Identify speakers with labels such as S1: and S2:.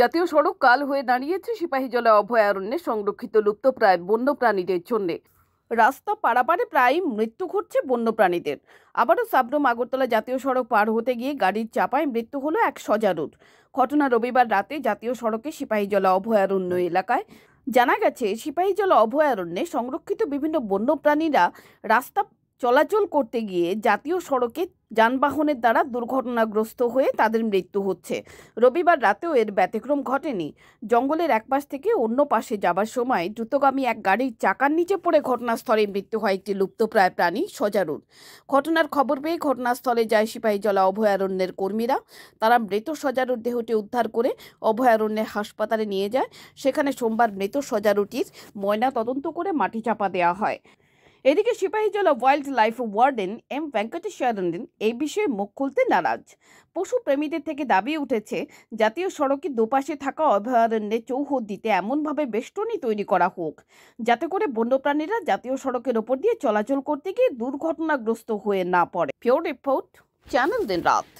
S1: জাতীয় সড়ক কাল হয়ে দাঁড়িয়েছে সিপাহীজলা অভয়ারণ্যে সংরক্ষিত লুপ্তপ্রায় বন্যপ্রাণীদের জন্যে রাস্তা পারাপারে প্রায় মৃত্যু ঘটছে বন্যপ্রাণীদের আবারও সাবরুম আগরতলা জাতীয় সড়ক পার হতে গিয়ে গাড়ির চাপায় মৃত্যু হলো এক সজারুর ঘটনা রবিবার রাতে জাতীয় সড়কে সিপাহীজলা অভয়ারণ্য এলাকায় জানা গেছে সিপাহীজলা অভয়ারণ্যে সংরক্ষিত বিভিন্ন বন্যপ্রাণীরা রাস্তা চলাচল করতে গিয়ে জাতীয় সড়কে যানবাহনের দ্বারা দুর্ঘটনাগ্রস্ত হয়ে তাদের মৃত্যু হচ্ছে রবিবার রাতেও এর ব্যতিক্রম ঘটেনি জঙ্গলের এক পাশ থেকে অন্য পাশে যাবার সময় দ্রুতগামী এক গাড়ির চাকার নিচে পড়ে ঘটনাস্থলে মৃত্যু হয় একটি লুপ্তপ্রায় প্রাণী সজারুর ঘটনার খবর পেয়ে ঘটনাস্থলে যায় জলা অভয়ারণ্যের কর্মীরা তারা মৃত সজারুর দেহটি উদ্ধার করে অভয়ারণ্যের হাসপাতালে নিয়ে যায় সেখানে সোমবার মৃত সজারুটির ময়না তদন্ত করে মাটি চাপা দেওয়া হয় এদিকে জেলা wildlife warden M Venkateswaran এই বিষয়ে মুখ খুলতে নারাজ পশু প্রেমীদের থেকে দাবি উঠেছে জাতীয় সড়কের দুপাশে থাকা অভয়ারণ্যে চৌহদ্দিতে এমনভাবে বেষ্টনী তৈরি করা হোক যাতে করে বন্যপ্রাণীরা জাতীয় সড়কের ওপর দিয়ে চলাচল করতে গিয়ে দুর্ঘটনাগ্রস্ত হয়ে না পড়ে পিওর রিপোর্ট চ্যানেল দিন রাত